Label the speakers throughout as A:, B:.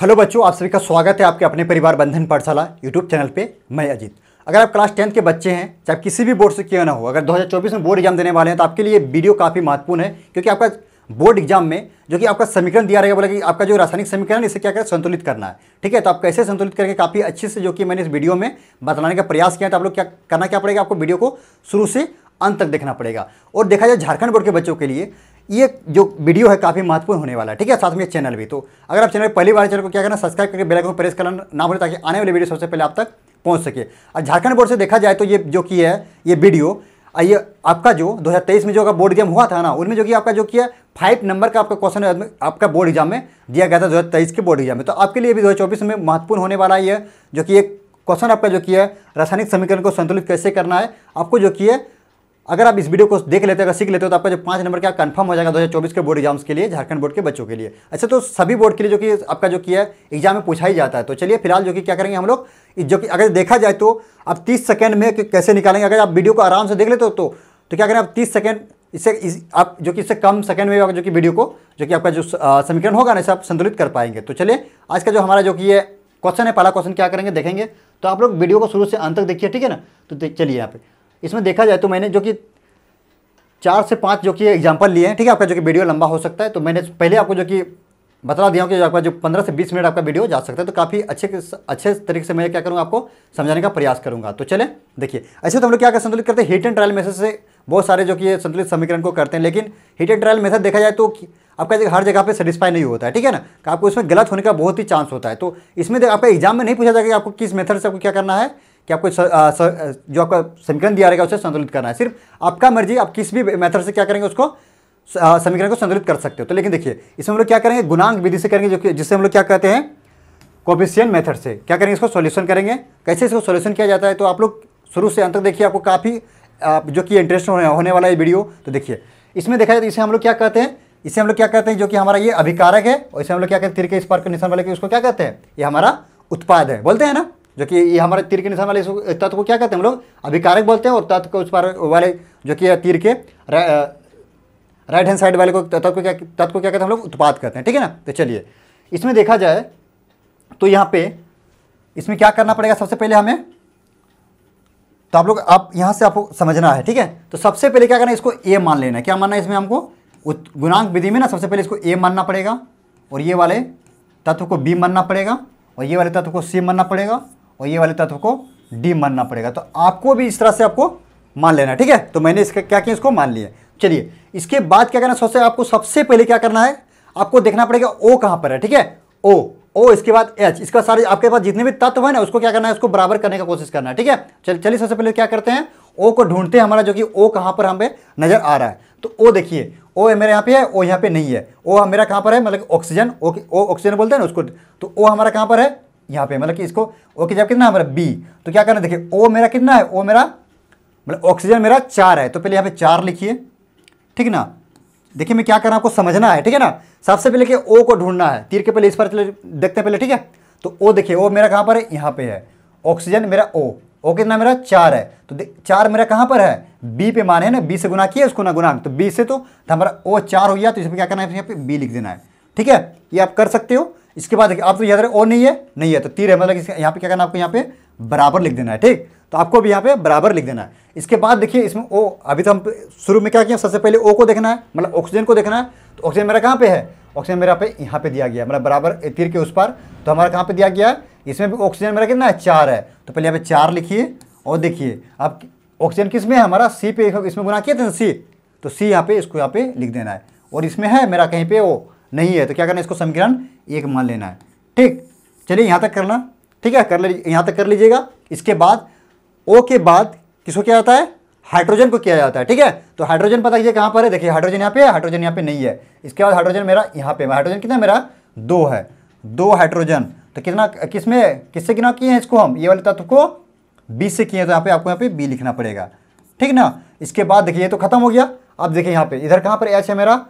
A: Hello बच्चों आप सभी का स्वागत है आपके अपने परिवार बंधन पाठशाला यूट्यूब चैनल पे मैं अजीत अगर आप क्लास टेंथ के बच्चे हैं चाहे किसी भी बोर्ड से क्यों ना हो अगर 2024 में बोर्ड एग्जाम देने वाले हैं तो आपके लिए वीडियो काफ़ी महत्वपूर्ण है क्योंकि आपका बोर्ड एग्जाम में जो कि आपका समीकरण दिया रहेगा बोला कि आपका जो रासायनिक समीकरण इसे क्या क्या संतुलित करना है ठीक है तो आप कैसे संतुलित करके काफ़ी अच्छे से जो कि मैंने इस वीडियो में बताने का प्रयास किया तो आप लोग क्या करना क्या पड़ेगा आपको वीडियो को शुरू से अंत तक देखना पड़ेगा और देखा जाए झारखंड बोर्ड के बच्चों के लिए ये जो वीडियो है काफ़ी महत्वपूर्ण होने वाला है ठीक है साथ में ये चैनल भी तो अगर आप चैनल पहली बार चैनल को क्या करना सब्सक्राइब करके बेल आइकन प्रेस करना ना भूलें ताकि आने वाली वीडियो सबसे पहले आप तक पहुँच सके और झारखंड बोर्ड से देखा जाए तो ये जो की है ये वीडियो ये आपका जो 2023 में जो आपका बोर्ड एग्जाम हुआ था ना उनमें जो कि आपका जो किया फाइव नंबर का आपका क्वेश्चन आपका बोर्ड एग्जाम में दिया गया था 2023 के बोर्ड एग्जाम में तो आपके लिए भी 2024 में महत्वपूर्ण होने वाला ही है जो कि एक क्वेश्चन आपका जो किया है रासायनिक समीकरण को संतुलित कैसे करना है आपको जो किया अगर आप इस वीडियो को देख लेते हो अगर सीख लेते हो तो आपका जो पाँच नंबर का कन्फर्म हो जाएगा 2024 के बोर्ड एग्जाम्स के लिए झारखंड बोर्ड के बच्चों के लिए अच्छा तो सभी बोर्ड के लिए जो कि आपका जो किया है एग्जाम में पूछा ही जाता है तो चलिए फिलहाल जो कि क्या करेंगे हम लोग जो कि अगर देखा जाए तो आप तीस सेकेंड में कैसे निकालेंगे अगर आप वीडियो को आराम से देख लेते हो तो, तो क्या करें आप तीस सेकेंड इससे इस, आप जो कि इससे कम सेकंड में जो कि वीडियो को जो कि आपका जो समीकरण होगा ना इसे आप संतुलित कर पाएंगे तो चलिए आज का जो हमारा जो कि ये क्वेश्चन है पहला क्वेश्चन क्या करेंगे देखेंगे तो आप लोग वीडियो को शुरू से अंत तक देखिए ठीक है ना तो चलिए यहाँ पे इसमें देखा जाए तो मैंने जो कि चार से पाँच जो कि एग्जाम्पल लिए हैं ठीक है आपका जो कि वीडियो लंबा हो सकता है तो मैंने पहले आपको जो कि बता दिया हूँ कि आपका जो पंद्रह से बीस मिनट आपका वीडियो जा सकता है तो काफ़ी अच्छे अच्छे तरीके से मैं क्या करूँगा आपको समझाने का प्रयास करूँगा तो चलें देखिए ऐसे तो हम लोग क्या कर संतुलित करते हैं हीट एंड ट्रायल मेथड से बहुत सारे जो कि संतुलित समीकरण को करते हैं लेकिन हीट एंड ट्रायल मेथड देखा जाए तो आपका हर जगह पर सेटिस्फाई नहीं होता है ठीक है ना आपको इसमें गलत होने का बहुत ही चांस होता है तो इसमें आपका एग्जाम में नहीं पूछा जाएगा कि आपको किस मेथड से आपको क्या करना है कि आपको आ, जो आपका समीकरण दिया रहेगा उसे संतुलित करना है सिर्फ आपका मर्जी आप किस भी मेथड से क्या करेंगे उसको समीकरण को संतुलित कर सकते हो तो लेकिन देखिए इसमें हम लोग क्या करेंगे गुणांक विधि से करेंगे जो कि जिससे हम लोग क्या कहते हैं कोपिशियन मेथड से क्या करेंगे इसको सोल्यूशन करेंगे कैसे इसको सोल्यूशन किया जाता है तो आप लोग शुरू से अंत तक देखिए आपको काफ़ी जो कि इंटरेस्ट होने वाला है वीडियो तो देखिए इसमें देखा जाए तो इसे हम लोग क्या कहते हैं इसे हम लोग क्या कहते हैं जो कि हमारा ये अभिकारक है और इसे हम लोग क्या कहते हैं तिर के इस पार्क के निशान वाले के उसको क्या कहते हैं ये हमारा उत्पाद है बोलते हैं ना जो कि ये हमारे तीर के निशान वाले तत्व को क्या कहते हैं हम लोग अभिकारक बोलते हैं और तत्व के उस पर वाले जो कि तीर के राइट हैंड साइड वाले को तत्व को क्या तत्व को क्या कहते हैं हम लोग उत्पाद कहते हैं ठीक है ना तो चलिए इसमें देखा जाए तो यहाँ पे इसमें क्या करना पड़ेगा सबसे पहले हमें तो आप लोग आप यहाँ से आपको समझना है ठीक है तो सबसे पहले क्या करना है इसको ए मान लेना है क्या मानना है इसमें हमको गुणांक विधि में ना सबसे पहले इसको ए मानना पड़ेगा और ये वाले तत्व को बी मानना पड़ेगा और ये वाले तत्व को सी मानना पड़ेगा और ये वाले तत्व को डी मानना पड़ेगा तो आपको भी इस तरह से आपको मान लेना ठीक है तो मैंने इसका क्या किया इसको मान लिया चलिए इसके बाद क्या करना सबसे आपको सबसे पहले क्या करना है आपको देखना पड़ेगा ओ कहाँ पर है ठीक है ओ ओ इसके बाद एच इसका सारे आपके पास जितने भी तत्व है ना उसको क्या करना है उसको बराबर करने का कोशिश करना है ठीक है चल चलिए सबसे पहले क्या करते हैं ओ को ढूंढते हैं हमारा जो कि ओ कहाँ पर हमें नजर आ रहा है तो ओ देखिए ओ मेरे यहाँ पे है ओ यहाँ पे नहीं है ओ मेरा कहाँ पर है मतलब ऑक्सीजन ओ ओ ऑक्सीजन बोलते हैं ना उसको तो ओ हमारा कहाँ पर है यहाँ पे मतलब कि इसको ओ की जगह कितना है हमारा मतलब बी तो क्या करना देखिए ओ मेरा कितना है ओ मेरा मतलब ऑक्सीजन मेरा चार है तो पहले यहाँ पे चार लिखिए ठीक ना देखिए मैं क्या कर रहा हूँ आपको समझना है ठीक है ना सबसे पहले कि ओ को ढूंढना है तीर के पहले इस पर चले देखते हैं पहले ठीक है तो ओ देखिए ओ मेरा कहाँ पर है यहाँ पे है ऑक्सीजन मेरा ओ ओ कितना मेरा चार है तो चार मेरा कहाँ पर है बी पे माने ना बी से गुना किया उसको ना गुना तो बी से तो, तो हमारा ओ चार हो गया तो इसमें क्या करना है यहाँ पे बी लिख देना है ठीक है ये आप कर सकते हो इसके बाद आप तो याद रहे और नहीं है नहीं है तो तीर है मतलब यहाँ पे क्या करना आपको यहाँ पे बराबर लिख देना है ठीक तो आपको भी यहाँ पे बराबर लिख देना है इसके बाद देखिए इसमें ओ अभी तो हम शुरू में क्या किया सबसे पहले ओ को देखना है मतलब ऑक्सीजन को देखना है तो ऑक्सीजन मेरा कहाँ पे है ऑक्सीजन मेरा पे यहाँ पे दिया गया है मतलब बराबर तीर के उस पर तो हमारा कहाँ पे दिया गया है इसमें भी ऑक्सीजन मेरा कितना है चार है तो पहले यहाँ पे चार लिखिए और देखिए आप ऑक्सीजन किस में है हमारा सी पे इसमें गुना किया था सी तो सी यहाँ पे इसको यहाँ पे लिख देना है और इसमें है मेरा कहीं पे वो नहीं है तो क्या करना इसको समीकरण एक मान लेना है ठीक चलिए यहाँ तक करना ठीक है कर ले यहाँ तक कर लीजिएगा इसके बाद ओ के बाद किसको किया जाता है हाइड्रोजन को किया जाता है ठीक है तो हाइड्रोजन पता कीजिए कहाँ पर है देखिए हाइड्रोजन यहाँ पे है हाइड्रोजन यहाँ पे नहीं है इसके बाद हाइड्रोजन मेरा यहाँ पे हाइड्रोजन कितना मेरा दो है दो हाइड्रोजन तो कितना किस में किससे गिना किए हैं इसको हम ये वाले तत्व को बी से किए हैं तो यहाँ पे आपको यहाँ पे बी लिखना पड़ेगा ठीक ना इसके बाद देखिए ये तो खत्म हो गया अब देखिए यहाँ पे इधर कहाँ पर एच है मेरा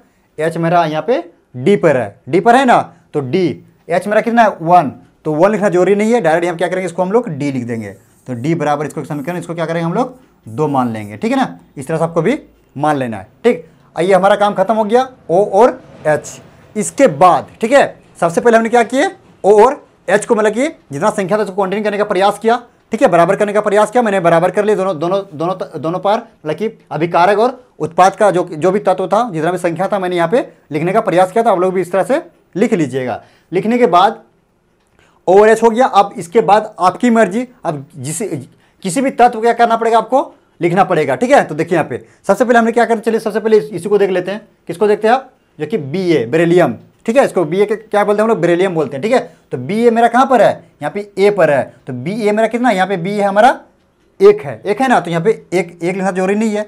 A: एच मेरा यहाँ पे डी पर है डी पर है ना तो डी एच मेरा कितना है वन तो वन लिखना जरूरी नहीं है डायरेक्ट हम क्या करेंगे इसको हम लोग डी लिख देंगे तो डी बराबर इसको समीकरण इसको क्या करेंगे हम लोग दो मान लेंगे ठीक है ना इस तरह से आपको भी मान लेना है ठीक आइए हमारा काम खत्म हो गया ओ और एच इसके बाद ठीक है सबसे पहले हमने क्या किए ओ और एच को मतलब कि जितना संख्या था उसको कॉन्टिन्यू करने का प्रयास किया ठीक है बराबर करने का प्रयास किया मैंने बराबर कर लिए दोनों दोनों दोनों दोनों पार मतलब कि अभिकारक और उत्पाद का जो जो भी तत्व था जितना भी संख्या था मैंने यहाँ पे लिखने का प्रयास किया था आप लोग भी इस तरह से लिख लीजिएगा लिखने के बाद ओवर हो गया अब इसके बाद आपकी मर्जी अब जिस किसी भी तत्व क्या करना पड़ेगा आपको लिखना पड़ेगा ठीक है तो देखिए यहाँ पे सबसे पहले हमने क्या करना चलिए सबसे पहले इसी को देख लेते हैं किसको देखते हैं आप जो कि बी ए बेरेलियम ठीक है इसको बी ए क्या बोलते हैं हम लोग बेरिलियम बोलते हैं ठीक है तो बी ए मेरा कहाँ पर है यहाँ पे ए पर है तो बी ए मेरा कितना यहाँ पे बी है हमारा एक है एक है ना तो यहाँ पे एक एक लिखना जरूरी नहीं है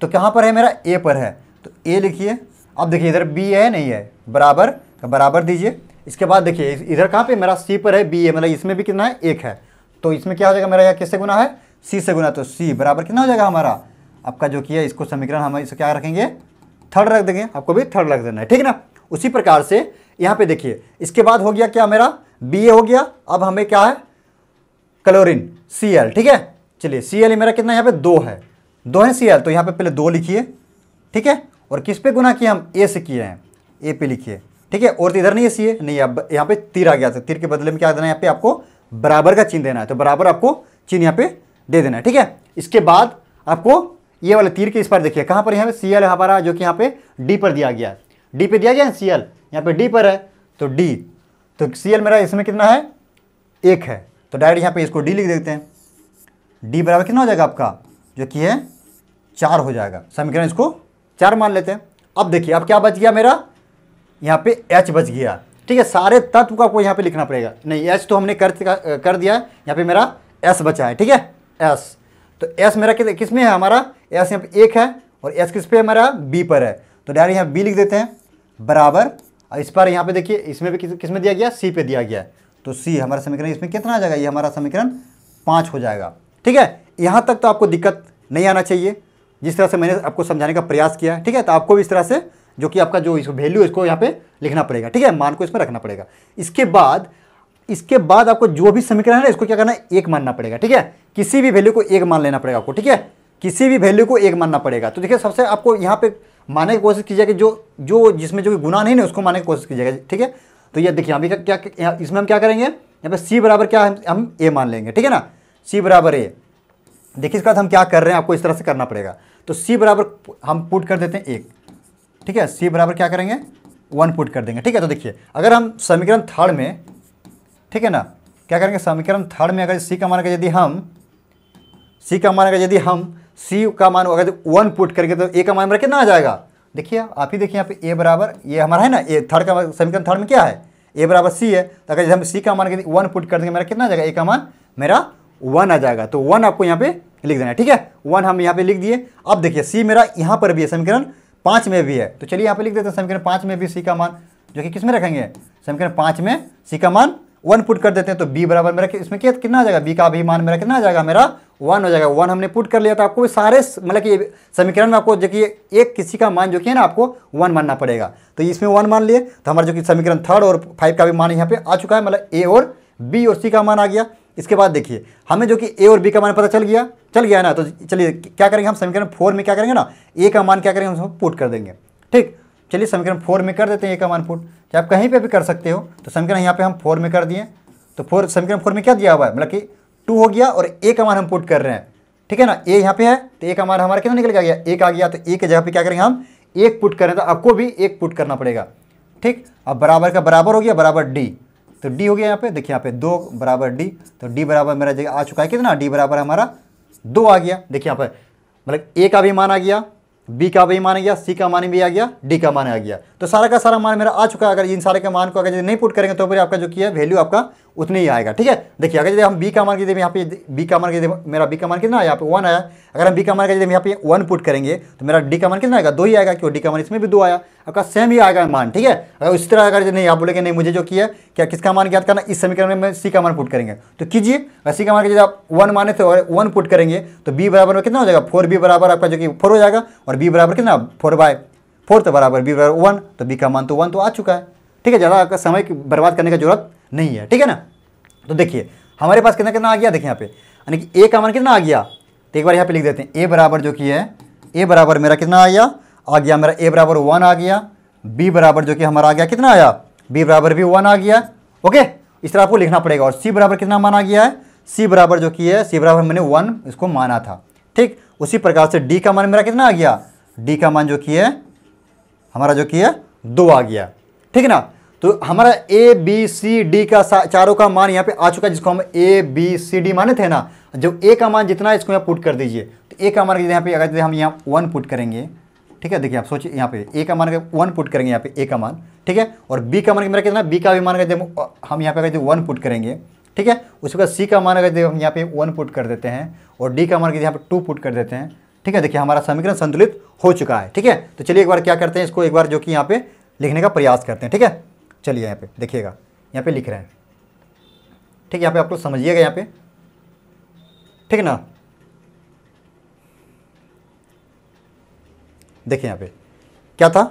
A: तो कहाँ पर है मेरा ए पर है तो ए लिखिए अब देखिए इधर बी है नहीं है बराबर तो बराबर दीजिए इसके बाद देखिए इधर कहाँ पर मेरा सी पर है बी ए मतलब इसमें भी कितना है एक है तो इसमें क्या हो जाएगा मेरा यहाँ किससे गुना है सी से गुना तो सी बराबर कितना हो जाएगा हमारा आपका जो किया इसको समीकरण हम इसे क्या रखेंगे थर्ड रख देंगे आपको भी थर्ड रख देना है ठीक है ना उसी प्रकार से यहां पे देखिए इसके बाद हो गया क्या मेरा बी ए हो गया अब हमें क्या है क्लोरिन सी एल ठीक है चलिए सी एल मेरा कितना यहां पे दो है दो है सी एल तो यहां पे पहले दो लिखिए ठीक है और किस पे गुना किए हम ए से किए हैं ए पे लिखिए ठीक है और तो इधर नहीं है सी ए नहीं अब यहां पर तीर आ गया था तीर के बदले में क्या देना यहां यहाँ पे आपको बराबर का चिन्ह देना है तो बराबर आपको चिन्ह यहां पर दे देना है ठीक है इसके बाद आपको ये वाले तीर के इस पर देखिए कहां पर यहां पे सी एल हमारा जो कि यहां पे डी पर दिया गया है डी पे दिया गया है सी एल यहाँ पर डी पर है तो डी तो सी एल मेरा इसमें कितना है एक है तो डायरेक्ट यहाँ पे इसको डी लिख देते हैं डी बराबर कितना हो जाएगा आपका जो कि है चार हो जाएगा समीकरण इसको चार मान लेते हैं अब देखिए अब क्या बच गया मेरा यहाँ पे एच बच गया ठीक है सारे तत्व को आपको यहाँ पे लिखना पड़ेगा नहीं एच तो हमने कर कर दिया है यहाँ पे मेरा एस बचा है ठीक है एस तो एस मेरा किस में है हमारा एस यहाँ पे एक है और एस किस पे है हमारा बी पर है तो डायरेक्ट यहाँ बी लिख देते हैं बराबर इस पर यहाँ पे देखिए इसमें भी किस किस में दिया गया सी पे दिया गया तो सी हमारा समीकरण इसमें कितना आ जाएगा ये हमारा समीकरण पाँच हो जाएगा ठीक है यहाँ तक तो आपको दिक्कत नहीं आना चाहिए जिस तरह से मैंने आपको समझाने का प्रयास किया ठीक है तो आपको भी इस तरह से जो कि आपका जो इसको वैल्यू इसको यहाँ पे लिखना पड़ेगा ठीक है मान को इसमें रखना पड़ेगा इसके बाद इसके बाद आपको जो भी समीकरण है ना इसको क्या करना है एक मानना पड़ेगा ठीक है किसी भी वैल्यू को एक मान लेना पड़ेगा आपको ठीक है किसी भी वैल्यू को एक मानना पड़ेगा तो देखिए सबसे आपको यहाँ पे मानने की कोशिश की जाएगी जो जो जिसमें जो गुना नहीं ना उसको मानने की कोशिश की जाएगी ठीक है तो ये देखिए अभी क्या इसमें हम क्या करेंगे यहाँ पर सी बराबर क्या हम हम ए मान लेंगे ठीक है ना सी बराबर ए देखिए इसके बाद मतलब हम क्या कर रहे हैं आपको इस तरह से करना पड़ेगा तो सी बराबर हम पुट कर देते हैं एक ठीक है सी बराबर क्या करेंगे वन पुट कर देंगे ठीक है तो देखिए अगर हम समीकरण थर्ड में ठीक है ना क्या करेंगे समीकरण थर्ड में अगर सी का मान का यदि हम सी का मान का यदि हम सी का मान अगर वन पुट करके तो ए तो का मान रखे ना आ जाएगा देखिए आप ही देखिए यहाँ पे ए बराबर ये हमारा है ना ए थर्ड का समीकरण थर्ड में क्या है ए बराबर सी है तो अगर हम सी का मान के वन पुट कर देंगे मेरा कितना आ जाएगा ए का मान मेरा वन आ जाएगा तो वन आपको यहाँ पे लिख देना है ठीक है वन हम यहाँ पे लिख दिए अब देखिए सी मेरा यहाँ पर भी है समीकरण पाँच में भी है तो चलिए यहाँ पे लिख देते हैं समीकरण पाँच में भी सी का मान जो कि किस में रखेंगे समीकरण पाँच में सी का मान वन पुट कर देते हैं तो बी बराबर मेरा इसमें क्या कितना आ जाएगा बी का अभिमान मेरा कितना आ जाएगा मेरा वन हो जाएगा वन हमने पुट कर लिया तो आपको सारे मतलब कि समीकरण में आपको जो कि एक किसी का मान जो कि है ना आपको वन मानना पड़ेगा तो इसमें वन मान लिए तो हमारा जो कि समीकरण थर्ड और फाइव का भी मान यहाँ पे आ चुका है मतलब ए और बी और सी का मान आ गया इसके बाद देखिए हमें जो कि ए और बी का मान पता चल गया चल गया ना तो चलिए क्या करेंगे हम समीकरण फोर में क्या करेंगे ना ए का मान क्या करेंगे हम पुट कर देंगे ठीक चलिए समीकरण फोर में कर देते हैं एक का मान फोर चाहे आप कहीं पे भी कर सकते हो तो समीकरण यहाँ पे हम फोर में कर दिए तो फोर समीकरण फोर में क्या दिया हुआ है मतलब कि टू हो गया और ए का मान हम पुट कर रहे हैं ठीक है ना ए यहाँ पे है तो एक का मान हमारा कितना निकल गया एक आ गया तो ए के जगह पर क्या करेंगे हम एक पुट करें तो आपको भी एक पुट करना पड़ेगा ठीक अब बराबर का बराबर हो गया बराबर डी तो डी हो गया यहाँ पे देखिए यहाँ पे दो बराबर डी तो डी बराबर मेरा जगह आ चुका है कितना डी बराबर हमारा दो आ गया देखिए यहाँ पर मतलब ए का भी मान आ गया बी का भी मान आ गया सी का मान भी आ गया डी का मान आ गया तो सारा का सारा मान मेरा आ चुका है अगर इन सारे के मान को अगर नहीं पुट करेंगे तो फिर आपका जो किया वैल्यू आपका उतने ही आएगा ठीक है देखिए अगर यदि हम बी का मान के यहाँ पे बी का मान के मेरा बी का मान कितना यहाँ पे वन आया अगर हम बी का मान के यहाँ पे वन पुट करेंगे तो मेरा डी का मान कितना आएगा दो ही आएगा क्यों डी का मान इसमें भी दो आया आपका सेम ही आएगा मान ठीक है अगर इस तरह अगर नहीं आप बोलेंगे नहीं मुझे जो किया क्या किसका मान याद करना इस समीकरण में सी का मान पुट करेंगे तो कीजिए अगर सी का मान के आप वन माने थे और वन पुट करेंगे तो बी बराबर में कितना हो जाएगा फोर बी बराबर आपका जो कि फोर हो जाएगा और बी बराबर कितना फोर बाय फोर तो बराबर बी बराबर वन तो बी का मान तो वन तो आ चुका है ठीक है ज़्यादा समय बर्बाद करने का जरूरत नहीं है ठीक है ना तो देखिए हमारे पास कितना कितना आ गया देखिए यहाँ पे यानी कि ए का मान कितना आ गया तो एक बार यहाँ पे लिख देते हैं ए बराबर जो कि है ए बराबर मेरा कितना आ गया आ गया मेरा ए बराबर वन आ गया बी बराबर जो कि हमारा आ गया कितना आया बी बराबर भी वन आ गया ओके इस तरह आपको लिखना पड़ेगा और सी बराबर कितना माना गया है सी बराबर जो कि है सी बराबर मैंने वन इसको माना था ठीक उसी प्रकार से डी का मान मेरा कितना आ गया डी का मान जो कि है हमारा जो कि है दो आ गया ठीक है ना तो हमारा ए बी सी डी का चारों का मान यहाँ पे आ चुका है जिसको हम ए बी सी डी माने थे ना जब ए का मान जितना है इसको यहाँ पुट कर दीजिए तो ए का मान यहाँ पे अगर हम यहाँ वन पुट करेंगे ठीक है देखिए आप सोचिए यहाँ पे ए का मान वन पुट करेंगे यहाँ पे ए का मान ठीक है और बी का मान मेरा कितना बी का भी मान जब हम यहाँ पे अगर वन पुट करेंगे ठीक है उसके बाद सी का मान अगर हम यहाँ पे वन पुट कर देते हैं और डी का मान यहाँ पे टू पुट कर देते हैं ठीक है देखिए हमारा समीकरण संतुलित हो चुका है ठीक है तो चलिए एक बार क्या करते हैं इसको एक बार जो कि यहाँ पे लिखने का प्रयास करते हैं ठीक है चलिए यहाँ पे देखिएगा यहाँ पे हम्म। लिख रहे हैं ठीक है यहाँ पे आप लोग समझिएगा यहाँ पे ठीक है ना देखिए यहाँ पे क्या था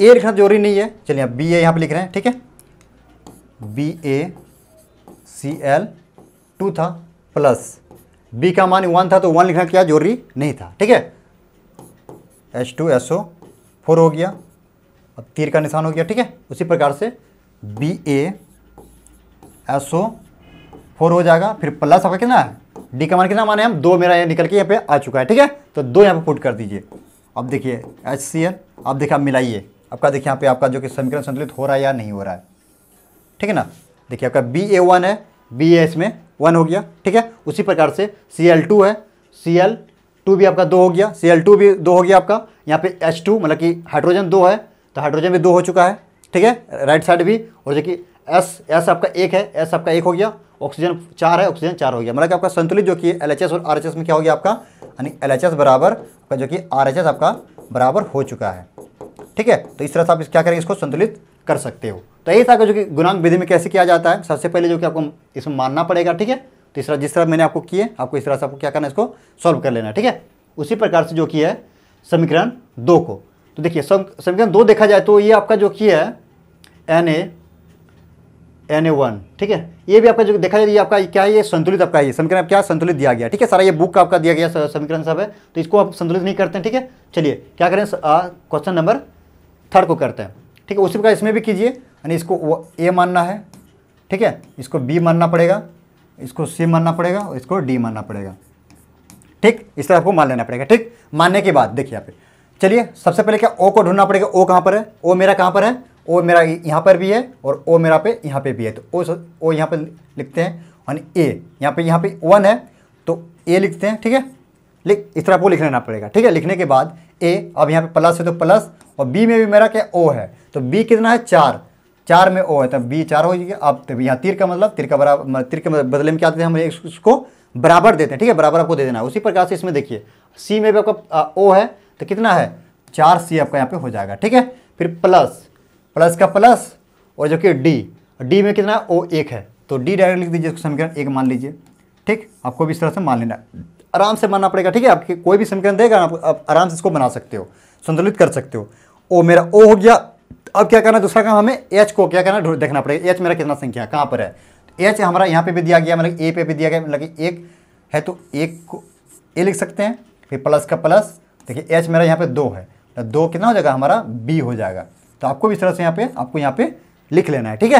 A: ए लिखना जरूरी नहीं है चलिए यहाँ बी ए यहाँ पे लिख रहे हैं ठीक है B A C L two था प्लस बी का मान वन था तो वन लिखना क्या जरूरी नहीं था ठीक है H two S O four हो गया अब तीर का निशान हो गया ठीक है उसी प्रकार से B A S O four हो जाएगा फिर प्लस आपका कितना है डी का मान कितना माने हम दो मेरा यहाँ निकल के यहाँ पे आ चुका है ठीक है तो दो यहाँ पे पुट कर दीजिए अब देखिए एच सी एल अब देखिए आप मिलाइए आपका देखिए यहाँ पे आपका जो कि समीकरण संतुलित हो रहा है या नहीं हो रहा है ठीक है ना देखिए आपका बी ए वन है बी ए इसमें वन हो गया ठीक है उसी प्रकार से सी एल टू है सी एल टू भी आपका दो हो गया सी एल टू भी दो हो गया आपका यहाँ पे एच टू मतलब कि हाइड्रोजन दो है तो हाइड्रोजन भी दो हो चुका है ठीक है राइट साइड भी और जो कि एस एस आपका एक है एस आपका एक हो गया ऑक्सीजन चार है ऑक्सीजन चार हो गया मतलब कि आपका संतुलित जो कि एल और आर में क्या हो गया आपका यानी एल बराबर आपका जो कि आर आपका बराबर हो चुका है ठीक है तो इस तरह से आप क्या करेंगे इसको संतुलित कर सकते हो तो यही था जो कि गुणांक विधि में कैसे किया जाता है सबसे पहले जो कि आपको इसमें मानना पड़ेगा ठीक है तो इस तरह जिस तरह मैंने आपको किए आपको इस तरह से आपको क्या करना है इसको सॉल्व कर लेना ठीक है उसी प्रकार से जो कि है समीकरण दो को तो देखिए समीकरण दो देखा जाए तो ये आपका जो कि है N A N A one ठीक है ये भी आपका जो देखा जाए ये आपका क्या है ये संतुलित आपका ये समीकरण आप क्या संतुलित दिया गया ठीक है सारा ये बुक का आपका दिया गया समीकरण सब है तो इसको आप संतुलित नहीं करते हैं ठीक है चलिए क्या करें क्वेश्चन नंबर थर्ड को करते हैं ठीक है उसी प्रकार इसमें भी कीजिए यानी इसको ए मानना है ठीक है इसको बी मानना पड़ेगा इसको सी मानना पड़ेगा और इसको डी मानना पड़ेगा ठीक इस तरह आपको मान लेना पड़ेगा ठीक मानने के बाद देखिए आप चलिए सबसे पहले क्या ओ को ढूंढना पड़ेगा ओ कहाँ पर है ओ मेरा कहाँ पर है ओ मेरा यहाँ पर भी है और ओ मेरा पे यहाँ पे भी है तो ओ ओ यहाँ पर लिखते हैं और ए यहाँ पे यहाँ पे वन है तो ए लिखते हैं ठीक है लिख इस तरह आपको लिख लेना पड़ेगा ठीक है लिखने के बाद ए अब यहाँ पे प्लस है तो प्लस और बी में भी मेरा क्या ओ है तो बी कितना है चार चार में ओ है तो बी चार हो जाएगा अब तो यहाँ तीर का मतलब तिर का बराबर तिर के बदले में क्या देते हैं हम इसको बराबर देते हैं ठीक है बराबर आपको दे देना है उसी प्रकार से इसमें देखिए सी में भी आपका ओ है तो कितना है चार सी आपका यहाँ पे हो जाएगा ठीक है फिर प्लस प्लस का प्लस और जो कि डी डी में कितना है ओ एक है तो डी डायरेक्ट लिख दीजिए समीकरण एक मान लीजिए ठीक आपको भी इस तरह से मान लेना आराम से मानना पड़ेगा ठीक है आपके कोई भी समीकरण देगा आप, आराम से इसको बना सकते हो संतुलित कर सकते हो ओ मेरा ओ हो गया अब क्या करना दूसरा काम हमें एच को क्या करना देखना पड़ेगा एच मेरा कितना संख्या कहाँ पर है एच हमारा यहाँ पे भी दिया गया मतलब ए पे भी दिया गया मतलब एक है तो एक को ए लिख सकते हैं फिर प्लस का प्लस देखिए एच मेरा यहाँ पे दो है तो दो कितना हो जाएगा हमारा बी हो जाएगा तो आपको भी इस तरह से यहाँ पे आपको यहाँ पे लिख लेना है ठीक है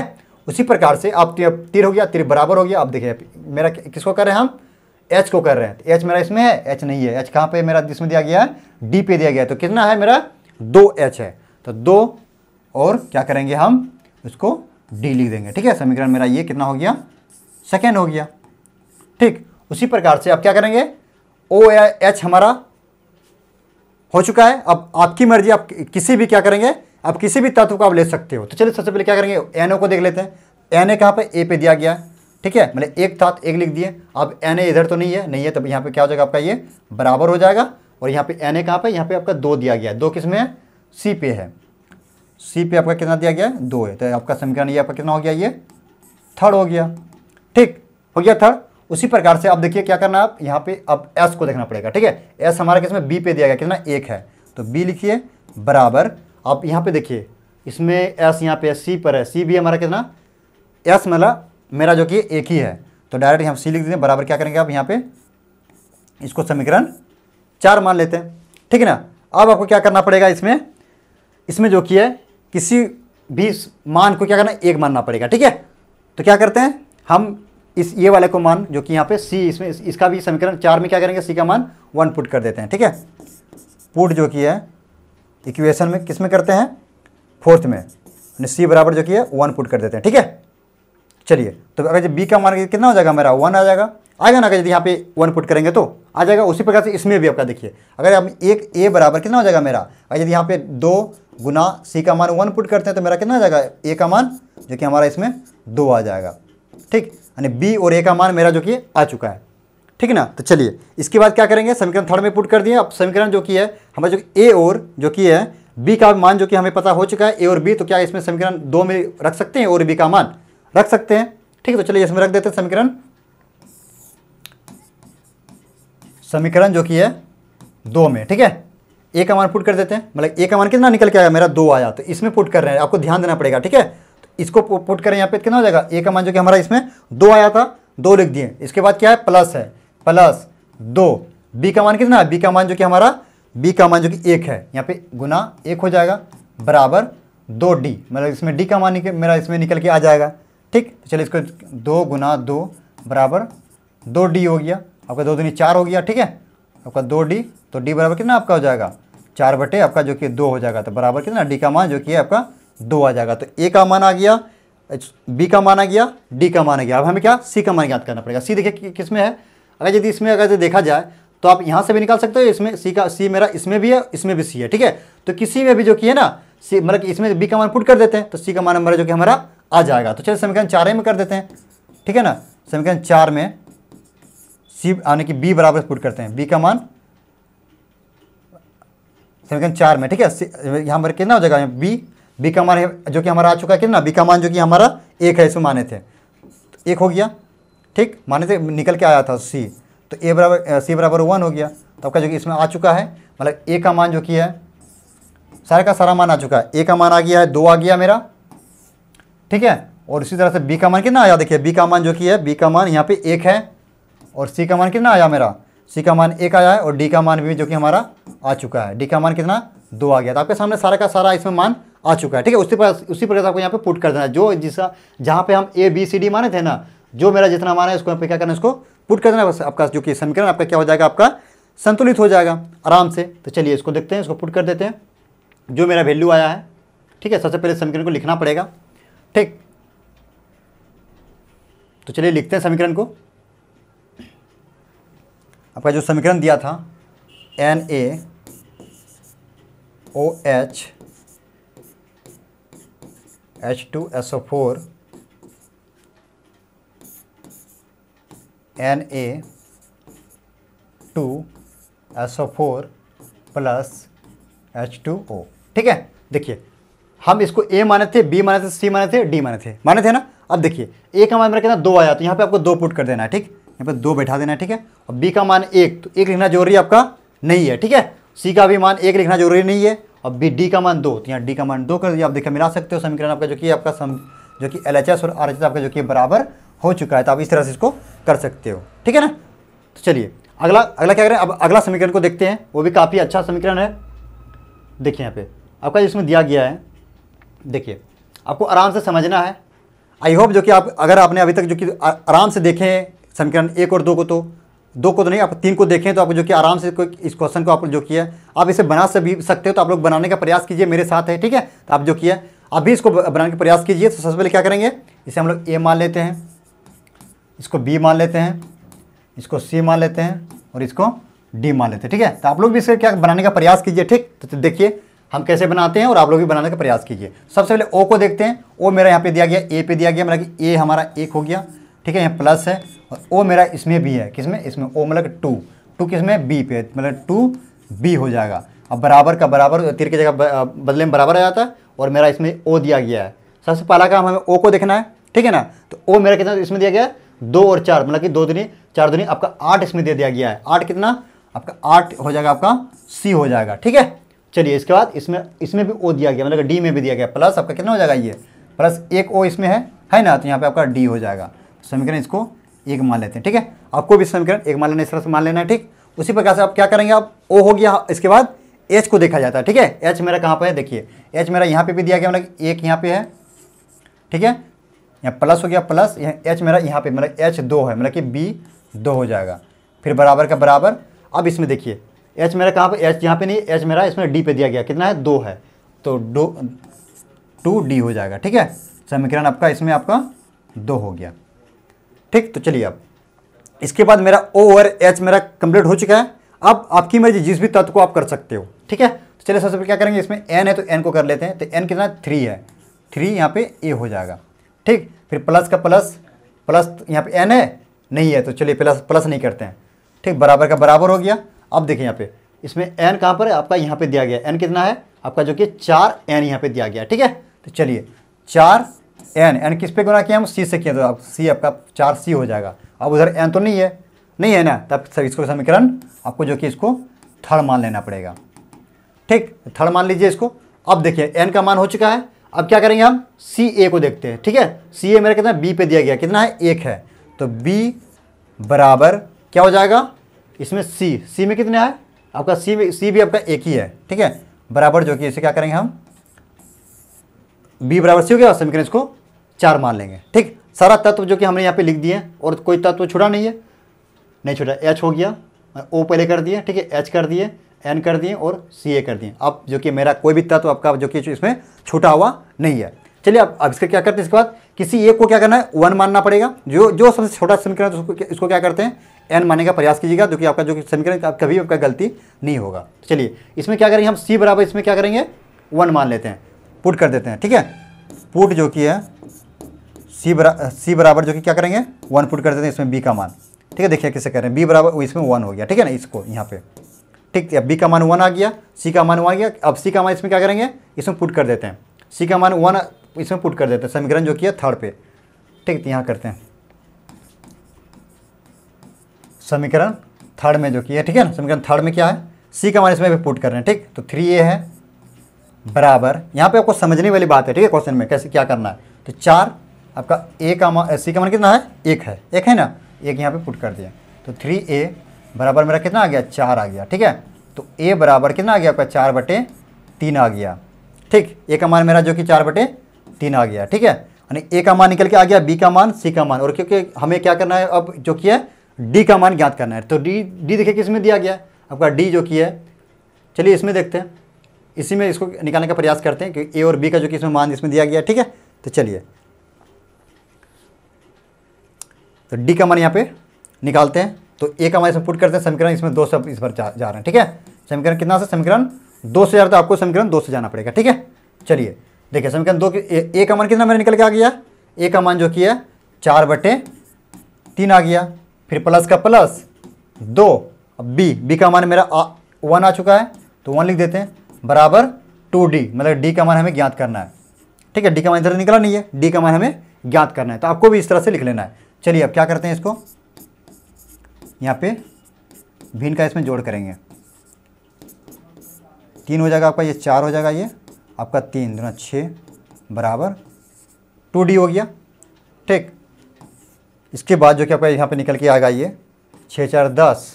A: उसी प्रकार से आप तीर, हो गया तीर बराबर हो गया आप देखिए मेरा किसको कर रहे हैं हम एच को कर रहे हैं तो एच मेरा इसमें है एच नहीं है एच कहाँ पे मेरा जिसमें दिया गया है डी पे दिया गया है तो कितना है मेरा दो एच है तो दो और क्या करेंगे हम इसको डी लिख देंगे ठीक है समीकरण मेरा ये कितना हो गया सेकेंड हो गया ठीक उसी प्रकार से आप क्या करेंगे ओ एच हमारा हो चुका है अब आपकी मर्जी आप किसी भी क्या करेंगे आप किसी भी तत्व को आप ले सकते हो तो चलिए सबसे पहले क्या करेंगे एन को देख लेते हैं एन ए कहाँ पर ए पे दिया गया है ठीक है मतलब एक तत्व एक लिख दिए अब एन ए इधर तो नहीं है नहीं है तब यहाँ पे क्या हो जाएगा आपका ये बराबर हो जाएगा और यहाँ पे एन ए कहाँ पर यहाँ पर आपका दो दिया गया है दो किस में है सी पे है सी पे आपका कितना दिया गया है दो है तो आपका समीकरण ये आपका कितना हो गया ये थर्ड हो गया ठीक हो गया थर्ड उसी प्रकार से अब देखिए क्या करना है आप यहाँ पे अब एस को देखना पड़ेगा ठीक है एस हमारा किसमें बी पे दिया गया कितना एक है तो बी लिखिए बराबर आप यहाँ पे देखिए इसमें एस यहाँ पे सी पर है सी भी हमारा कितना एस मतलब मेरा जो कि एक ही है तो डायरेक्ट यहाँ सी लिख देते हैं बराबर क्या करेंगे आप यहाँ पे इसको समीकरण चार मान लेते हैं ठीक है ना अब आपको क्या करना पड़ेगा इसमें इसमें जो कि है किसी भी मान को क्या करना एक मानना पड़ेगा ठीक है तो क्या करते हैं हम इस ये वाले को मान जो कि यहाँ पे सी इसमें इसका भी समीकरण चार में क्या करेंगे सी का मान वन पुट कर देते हैं ठीक है पुट जो कि है इक्वेशन में किस में करते हैं फोर्थ में यानी सी बराबर जो कि है वन पुट कर देते हैं ठीक है चलिए तो अगर जब बी का मान कितना हो जाएगा मेरा वन आ जाएगा आएगा ना अगर यदि यहाँ पे वन पुट करेंगे तो आ जाएगा उसी प्रकार से इसमें भी आपका देखिए अगर हम एक ए बराबर कितना हो जाएगा मेरा अगर यदि यहाँ पे दो गुना सी का मान वन पुट करते हैं तो मेरा कितना हो जाएगा ए का मान जो कि हमारा इसमें दो आ जाएगा ठीक यानी बी और ए का मान मेरा जो कि आ चुका है ठीक है ना तो चलिए इसके बाद क्या करेंगे समीकरण थर्ड में पुट कर दिए अब समीकरण जो कि है हमें जो ए और जो कि है बी का मान जो कि हमें पता हो चुका है ए और बी तो क्या इसमें समीकरण दो में रख सकते हैं और बी का मान रख सकते हैं ठीक है तो चलिए इसमें रख देते हैं समीकरण समीकरण जो कि है दो में ठीक है ए का मान पुट कर देते हैं मतलब ए का मान कितना निकल के आया मेरा दो आया तो इसमें पुट कर रहे हैं आपको ध्यान देना पड़ेगा ठीक है तो इसको पुट करें यहाँ पे कितना हो जाएगा ए का मान जो कि हमारा इसमें दो आया था दो लिख दिए इसके बाद क्या है प्लस है प्लस दो बी का मान कितना है बी का मान जो कि हमारा बी का मान जो कि एक है यहाँ पे गुना एक हो जाएगा बराबर दो डी मतलब इसमें डी का मान मेरा इसमें निकल के आ जाएगा ठीक तो चलिए इसको दो गुना दो बराबर दो डी हो गया आपका दो दूनी चार हो गया ठीक है आपका दो डी तो डी बराबर कितना आपका हो जाएगा चार बटे आपका जो कि दो हो जाएगा तो बराबर कितना डी का मान जो कि है आपका दो आ जाएगा तो ए का मान आ गया बी का मान आ गया डी का मान आ गया अब हमें क्या सी का मान याद करना पड़ेगा सी देखिए किस में है अगर यदि इसमें अगर देखा जाए तो आप यहाँ से भी निकाल सकते हो इसमें सी का सी मेरा इसमें भी है इसमें भी सी है ठीक है तो किसी में भी जो कि है ना सी मतलब इसमें बी का मान पुट कर देते हैं तो सी का मान हमारा जो कि हमारा आ जाएगा तो चलिए समीकरण चार में कर देते हैं ठीक है ना समीकरण चार में सी यानी कि बी बराबर पुट करते हैं बी का मान समीकरण चार में ठीक है यहाँ पर कितना हो जाएगा बी बी का मान जो कि हमारा आ चुका है कितना बी का मान जो कि हमारा एक है इसमें माने थे एक हो गया ठीक माने से निकल के आया था सी तो ए बराबर सी बराबर वन हो गया तो आपका जो कि इसमें आ चुका है मतलब ए का मान जो कि है सारा का सारा मान आ चुका है ए का मान आ गया है दो आ गया मेरा ठीक है और इसी तरह से बी का मान कितना आया देखिए बी का मान जो कि है बी का मान यहाँ पे एक है और सी का मान कितना आया मेरा सी का मान एक आया है और डी का मान भी जो कि हमारा आ चुका है डी का मान कितना दो आ गया तो आपके सामने सारा का सारा इसमें मान आ चुका है ठीक है उसी पर उसी प्रकार आपको यहाँ पे पुट कर देना है जो जिसका जहाँ पे हम ए बी सी डी माने थे ना जो मेरा जितना मान है उसको आपको क्या करना है उसको पुट कर देना बस आपका जो कि समीकरण आपका क्या हो जाएगा आपका संतुलित हो जाएगा आराम से तो चलिए इसको देखते हैं इसको पुट कर देते हैं जो मेरा वैल्यू आया है ठीक है सबसे पहले समीकरण को लिखना पड़ेगा ठीक तो चलिए लिखते हैं समीकरण को आपका जो समीकरण दिया था N A O H H two S O four N A two S O four plus H two O ठीक है देखिए हम इसको ए माने थे बी माने थे सी माने थे डी माने थे माने थे ना अब देखिए ए का मान मेरा कितना दो आया तो यहाँ पे आपको दो पुट कर देना है ठीक यहाँ पे दो बैठा देना है ठीक है और बी का मान एक तो एक लिखना जरूरी आपका नहीं है ठीक है सी का भी मान एक लिखना जरूरी नहीं है और बी डी का मान दो तो यहाँ डी का मान दो कर दिया आप देखिए मिला सकते हो समीकरण आपका जो कि आपका सम जो कि एल और आर आपका जो कि बराबर हो चुका है तो आप इस तरह से इसको कर सकते हो ठीक है ना तो चलिए अगला अगला क्या करें अब अगला समीकरण को देखते हैं वो भी काफ़ी अच्छा समीकरण है देखिए यहाँ पे आपका इसमें दिया गया है देखिए आपको आराम से समझना है आई होप जो कि आप अगर आपने अभी तक जो कि आराम से देखें समीकरण एक और दो को तो दो को तो नहीं आप तीन को देखें तो आप जो कि आराम से इस क्वेश्चन को आप जो किया आप इसे बना से भी सकते हो तो आप लोग बनाने का प्रयास कीजिए मेरे साथ है ठीक है तो आप जो किया अभी इसको बनाने का प्रयास कीजिए तो सबसे पहले क्या करेंगे इसे हम लोग ए मान लेते हैं इसको बी मान लेते हैं इसको सी मान लेते हैं और इसको डी मान लेते हैं ठीक है तो आप लोग भी इसका क्या बनाने का प्रयास कीजिए ठीक तो, तो देखिए हम कैसे बनाते हैं और आप लोग भी बनाने का प्रयास कीजिए सबसे पहले ओ को देखते हैं ओ मेरा यहाँ पे दिया गया ए पे दिया गया मतलब कि ए हमारा एक हो गया ठीक है यहाँ प्लस है और ओ मेरा इसमें भी है किसमें इसमें ओ मतलब टू टू किस में बी पे मतलब टू बी हो जाएगा अब बराबर का बराबर तीर की जगह बदले में बराबर आ जाता है और मेरा इसमें ओ दिया गया है सबसे पहला काम हमें ओ को देखना है ठीक है ना तो ओ मेरा कितना इसमें दिया गया है दो और चार मतलब कि दो दुनी चार दुनी आपका आठ इसमें दे दिया गया है आठ कितना आपका आठ हो जाएगा आपका सी हो जाएगा ठीक है चलिए इसके बाद इसमें इसमें भी ओ दिया गया मतलब डी में भी दिया गया प्लस आपका कितना हो जाएगा ये प्लस एक ओ इसमें है है ना तो यहाँ पे आपका डी हो जाएगा समीकरण इसको एक मान लेते हैं ठीक है आपको भी समीकरण एक मान लेना इस तरह से मान लेना है ठीक उसी प्रकार से आप क्या करेंगे आप ओ हो गया इसके बाद एच को देखा जाता है ठीक है एच मेरा कहाँ पर है देखिए एच मेरा यहाँ पर भी दिया गया मतलब एक यहाँ पर है ठीक है यहाँ प्लस हो गया प्लस यहाँ एच मेरा यहाँ पे मतलब एच दो है मतलब कि बी दो हो जाएगा फिर बराबर का बराबर अब इसमें देखिए एच मेरा कहाँ पर एच यहाँ पे नहीं एच मेरा इसमें डी पे दिया गया कितना है दो है तो दो टू डी हो जाएगा ठीक है समीकरण आपका इसमें आपका दो हो गया ठीक तो चलिए अब इसके बाद मेरा ओ और एच मेरा कंप्लीट हो चुका है अब आपकी मर्जी जिस भी तत्व को आप कर सकते हो ठीक है तो चलिए सबसे पहले क्या करेंगे इसमें एन है तो एन को कर लेते हैं तो एन कितना थ्री है थ्री यहाँ पे ए हो जाएगा ठीक फिर प्लस का प्लस प्लस यहाँ पे एन है नहीं है तो चलिए प्लस प्लस नहीं करते हैं ठीक बराबर का बराबर हो गया अब देखिए यहाँ पे इसमें एन कहाँ पर है आपका यहाँ पे दिया गया एन कितना है आपका जो कि चार एन यहाँ पे दिया गया ठीक है तो चलिए चार एन एन किस पे गुना किया हम सी से किया तो आप सी आपका चार सी हो जाएगा अब उधर एन तो नहीं है नहीं है ना तब सर इसको समीकरण आपको जो कि इसको थर्ड मान लेना पड़ेगा ठीक थर्ड मान लीजिए इसको अब देखिए एन का मान हो चुका है अब क्या करेंगे हम सी ए को देखते हैं ठीक है सी ए मेरा कितना बी पे दिया गया कितना है एक है तो बी बराबर क्या हो जाएगा इसमें सी सी में कितना है आपका सी में सी भी आपका एक ही है ठीक है बराबर जो कि इसे क्या करेंगे हम बी बराबर सी हो गया समीकरण इसको चार मान लेंगे ठीक सारा तत्व जो कि हमने यहाँ पे लिख दिए और कोई तत्व छुड़ा नहीं है नहीं छुटा एच हो गया ओ पहले कर दिए ठीक है एच कर दिए एन कर दिए और सी ए कर दिए अब जो कि मेरा कोई भी तत्व आपका जो कि इसमें छूटा हुआ नहीं है चलिए अब अब इसका क्या करते हैं इसके बाद किसी एक को क्या करना है वन मानना पड़ेगा जो जो सबसे छोटा समीकरण है उसको इसको क्या करते हैं एन मानने का प्रयास कीजिएगा जो कि आपका जो समीकरण आप कभी आपका गलती नहीं होगा चलिए इसमें क्या करेंगे हम सी बराबर इसमें क्या करेंगे वन मान लेते हैं पुट कर देते हैं ठीक है पुट जो कि है सी बरा सी बराबर जो कि क्या करेंगे वन पुट कर देते हैं इसमें बी का मान ठीक है देखिए किसे करें बी बराबर इसमें वन हो गया ठीक है ना इसको यहाँ पे ठीक है बी का मान वन आ गया सी का मान वन आ गया अब सी का मान इसमें क्या करेंगे इसमें पुट कर देते हैं सी का मान वन इसमें पुट कर देते हैं समीकरण जो किया थर्ड पे ठीक है तो यहाँ करते हैं समीकरण थर्ड में जो किया ठीक है ना समीकरण थर्ड में क्या है सी का मान इसमें भी पुट कर रहे हैं ठीक तो थ्री ए है बराबर यहाँ पे आपको समझने वाली बात है ठीक है क्वेश्चन में कैसे क्या करना है तो चार आपका ए का मान सी का मान कितना है एक है एक है ना एक यहाँ पे पुट कर दिया तो थ्री ए बराबर मेरा कितना आ गया चार आ गया ठीक है तो ए बराबर कितना आ गया आपका चार बटे तीन आ गया ठीक ए का मान मेरा जो कि चार बटे तीन आ गया ठीक है यानी ए का मान निकल के आ गया बी का मान सी का मान और क्योंकि हमें क्या करना है अब जो कि है डी का मान ज्ञात करना है तो डी डी देखिए किसमें दिया गया है आपका डी जो कि है चलिए इसमें देखते हैं इसी में इसको निकालने का प्रयास करते हैं क्योंकि ए और बी का जो कि इसमें मान इसमें दिया गया है ठीक है तो चलिए तो डी का मान यहाँ पे निकालते हैं तो एक हमारे इसमें पुट करते हैं समीकरण इसमें दो से इस पर जा, जा रहे हैं ठीक है समीकरण कितना से समीकरण दो से जा रहा था आपको समीकरण दो से जाना पड़ेगा ठीक है चलिए देखिए समीकरण दो एक अमान कितना मेरा निकल के आ गया एक अमान जो किया चार बटे तीन आ गया फिर प्लस का प्लस दो अब बी बी का मान मेरा वन आ चुका है तो वन लिख देते हैं बराबर टू डी मतलब डी का मान हमें ज्ञात करना है ठीक है डी का मान इधर निकला नहीं है डी का मान हमें ज्ञात करना है तो आपको भी इस तरह से लिख लेना है चलिए अब क्या करते हैं इसको यहाँ पे भिन्न का इसमें जोड़ करेंगे तीन हो जाएगा आपका ये चार हो जाएगा ये आपका तीन दोनों छः बराबर टू डी हो गया ठीक इसके बाद जो कि आपका यहाँ पे निकल के आएगा ये छः चार दस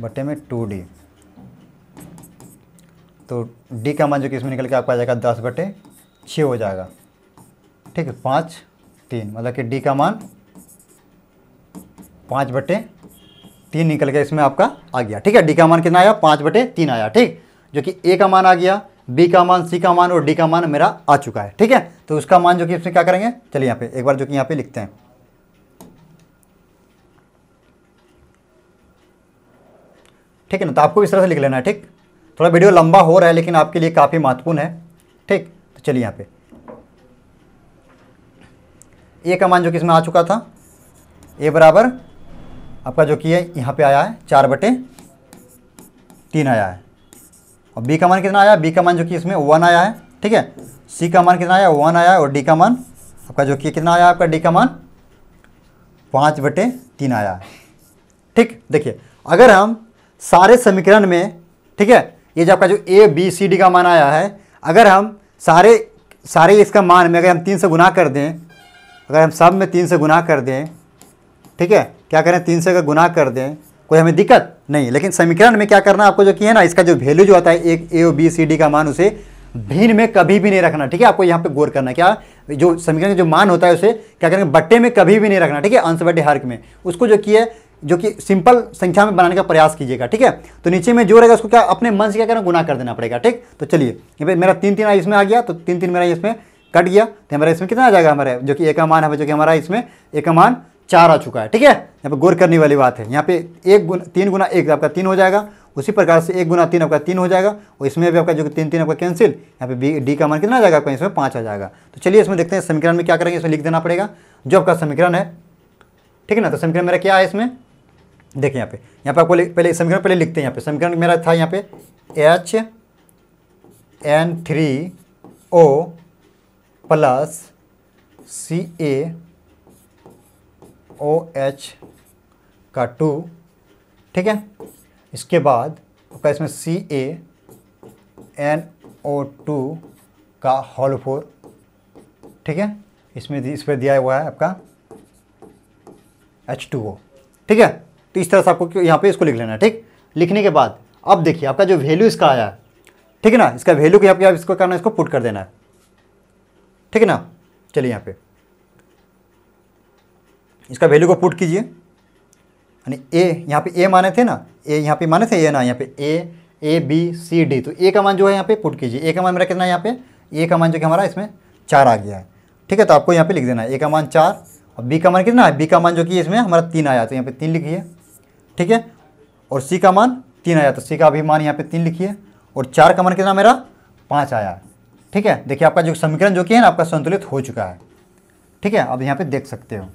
A: बटे में टू डी तो डी का मान जो कि इसमें निकल के आपका आ जाएगा दस बटे छः हो जाएगा ठीक है पाँच तीन मतलब कि डी का मान पाँच बटे तीन निकल गया इसमें आपका आ गया ठीक है डी का मान कितना आया पाँच बटे तीन आया ठीक जो कि ए का मान आ गया बी का मान सी का मान और डी का मान मेरा आ चुका है ठीक है तो उसका मान जो कि इसमें क्या करेंगे चलिए यहाँ पे एक बार जो कि यहाँ पे लिखते हैं ठीक है ना तो आपको इस तरह से लिख लेना है ठीक थोड़ा वीडियो लंबा हो रहा है लेकिन आपके लिए काफ़ी महत्वपूर्ण है ठीक तो चलिए यहाँ पे ए का मान जो कि इसमें आ चुका था ए बराबर आपका जो कि है यहाँ पे आया है चार बटे तीन आया है और बी का मान कितना आया बी का मान जो कि इसमें वन आया है ठीक है सी का मान कितना आया वन आया और डी का मान आपका जो की कितना आया आपका डी का मान पाँच बटे तीन आया है ठीक देखिए अगर हम सारे समीकरण में ठीक है ये जो आपका जो ए बी सी डी का मान आया है अगर हम सारे सारे इसका मान में अगर हम तीन से गुना कर दें अगर हम सब में तीन से गुना कर दें ठीक है क्या करें तीन सौ का गुना कर दें कोई हमें दिक्कत नहीं लेकिन समीकरण में क्या करना आपको जो किया ना इसका जो वैल्यू जो आता है एक ए बी सी डी का मान उसे भिन्न में कभी भी नहीं रखना ठीक है आपको यहाँ पे गौर करना क्या जो समीकरण का जो मान होता है उसे क्या करेंगे बट्टे में कभी भी नहीं रखना ठीक है अंश बटे हर्क में उसको जो किया जो कि सिंपल संख्या में बनाने का प्रयास कीजिएगा ठीक है तो नीचे में जो रहेगा उसको क्या अपने मन से क्या करना गुना कर देना पड़ेगा ठीक तो चलिए मेरा तीन तीन इसमें आ गया तो तीन तीन मेरा इसमें कट गया तो हमारा इसमें कितना आ जाएगा हमारे जो कि एक मान है जो कि हमारा इसमें एक मान चार आ चुका है ठीक है यहाँ पे गौर करने वाली बात है यहाँ पे एक गुना तीन गुना एक आपका तीन हो जाएगा उसी प्रकार से एक गुना तीन आपका तीन हो जाएगा और इसमें भी आपका जो तीन तीन आपका कैंसिल यहाँ पे बी डी का मान कितना आ जाएगा आपका इसमें पाँच आ जाएगा तो चलिए इसमें देखते हैं समीकरण में क्या करेंगे इसमें लिख देना पड़ेगा जो आपका समीकरण है ठीक है ना तो समीकरण मेरा क्या है इसमें देखिए यहाँ पे यहाँ पे आपको पहले समीकरण पहले लिखते हैं यहाँ पे समीकरण मेरा था यहाँ पे H N three O plus C A O H का टू ठीक है इसके बाद आपका इसमें C A N O two का हॉल फोर ठीक है इसमें इस पर दिया हुआ है आपका एच टू ओ ठीक है तो इस तरह से आपको यहाँ पे इसको लिख लेना है ठीक लिखने के बाद अब देखिए आपका जो वैल्यू इसका आया है ठीक है ना इसका वैल्यू के यहाँ पे आप इसको करना इसको पुट कर देना है ठीक है ना चलिए यहाँ पे इसका वैल्यू को पुट कीजिए यानी ए यहाँ पे ए माने थे ना ए यहाँ पे माने थे ये ना यहाँ पे ए ए बी सी डी तो ए का मान जो है यहाँ पे पुट कीजिए ए का मान मेरा कितना है यहाँ पे ए का मान जो कि हमारा इसमें चार आ गया है ठीक है तो आपको यहाँ पे लिख देना है ए का मान चार और बी का मान कितना है बी का मान जो कि इसमें हमारा तीन आया तो यहाँ पर तीन लिखिए ठीक है और सी का मान तीन आया तो सी का भी मान यहाँ पर तीन लिखिए और चार का मान कितना मेरा पाँच आया ठीक है देखिए आपका जो समीकरण जो कि है ना आपका संतुलित हो चुका है ठीक है अब यहाँ पर देख सकते हो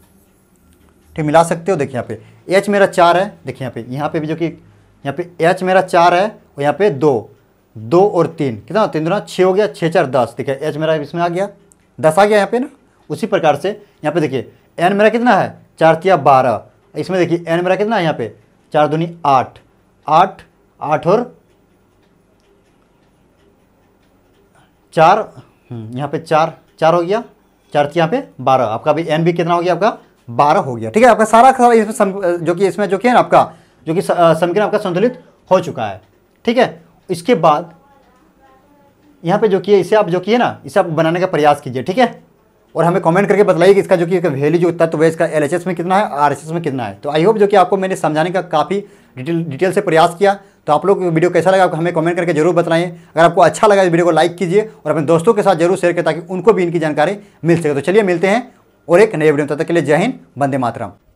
A: ठीक मिला सकते हो देखिए यहाँ पे एच मेरा चार है देखिए यहाँ पे यहाँ पे भी जो कि यहाँ पे एच मेरा चार है और यहाँ पे दो दो और तीन कितना तीन दोनों छः हो गया छः चार दस देखिए एच मेरा इसमें आ गया दस आ गया यहाँ पे ना उसी प्रकार से यहाँ पे देखिए एन मेरा कितना है चार तिया बारह इसमें देखिए एन मेरा कितना है यहाँ पे चार दूनी आठ आठ आठ और चार हम्म, यहाँ पे चार चार हो गया चार यहाँ पे बारह आपका भी एन भी कितना हो गया आपका बारह हो गया ठीक है आपका सारा सारा इसमें सम, जो कि इसमें जो कि है आपका जो कि समीकरण आपका संतुलित हो चुका है ठीक है इसके बाद यहाँ पे जो कि इसे आप जो कि है ना इसे आप बनाने का प्रयास कीजिए ठीक है और हमें कमेंट करके बताइए कि इसका जो कि वैल्यू जो तत्व है इसका एल में कितना है आर में कितना है तो आई होप जो कि आपको मैंने समझाने का काफ़ी डिटेल डिटेल से प्रयास किया तो आप लोग वीडियो कैसा लगा आपको हमें कमेंट करके जरूर बताएं अगर आपको अच्छा लगा इस वीडियो को लाइक कीजिए और अपने दोस्तों के साथ जरूर शेयर करें ताकि उनको भी इनकी जानकारी मिल सके तो चलिए मिलते हैं और एक नए वीडियो तब तक के लिए जय हिंद बंदे मातरम